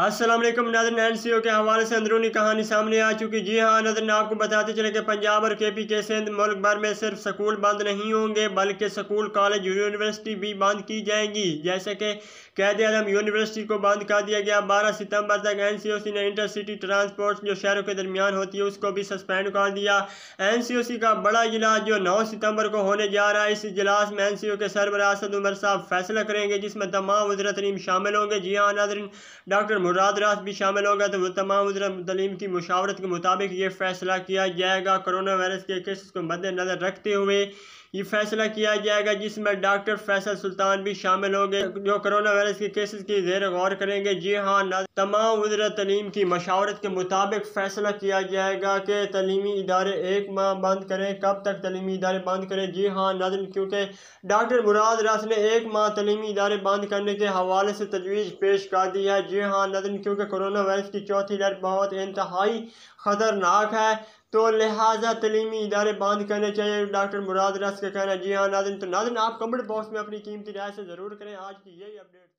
Aslam नाजन N C ओ के हवाले से अंदरूनी कहानी सामने आ चुकी जी हाँ नजर आपको बताते चले कि पंजाब और के पी के सिंध मुल्क भर में सिर्फ स्कूल बंद नहीं होंगे बल्कि स्कूल कॉलेज यूनिवर्सिटी भी बंद की जाएंगी जैसे कि कैद आजम यूनिवर्सिटी को बंद कर दिया गया बारह सितंबर तक एन सी ओ सी ने इंटरसिटी ट्रांसपोर्ट जो शहरों के दरमियान होती है उसको भी सस्पेंड कर दिया एन सी ओ सी का बड़ा इजलास जो नौ सितम्बर को होने जा रहा है इस इजलास में एन सी ओ के सरबराह असद उमर साहब फैसला करेंगे जिसमें तमाम वजरत शामिल होंगे जी हाँ नाजरन डॉक्टर मुराद रात भी शामिल होगा तो वो तमाम हजरत मुतलिम की मुशावरत के मुताबिक ये फैसला किया जाएगा करोना वायरस के केसेस को मद्देनज़र रखते हुए ये फैसला किया जाएगा जिसमें डॉक्टर फैसल सुल्तान भी शामिल होंगे जो करोना वायरस के केसेस की जेर गौर करेंगे जी हाँ तमाम हजरत तलीम की मशावरत के मुताबिक फैसला किया जाएगा कि तलीमी इदारे एक माह बंद करें कब तक तलीमी इदारे बंद करें जी हाँ नजर क्योंकि डॉक्टर मुराद रास ने एक माह तलीमी इदारे बंद करने के हवाले से तजवीज़ पेश कर दी है जी हाँ नजर क्योंकि कोरोना वायरस की चौथी लहर बहुत इंतहाई ख़तरनाक है तो लिहाजा तलीमी इदारे बंद करने चाहिए डॉक्टर मुराद रस का कहना जी हाँ नाजन तो नाजन आप कमेंट बॉक्स में अपनी कीमती राय से ज़रूर करें आज की यही अपडेट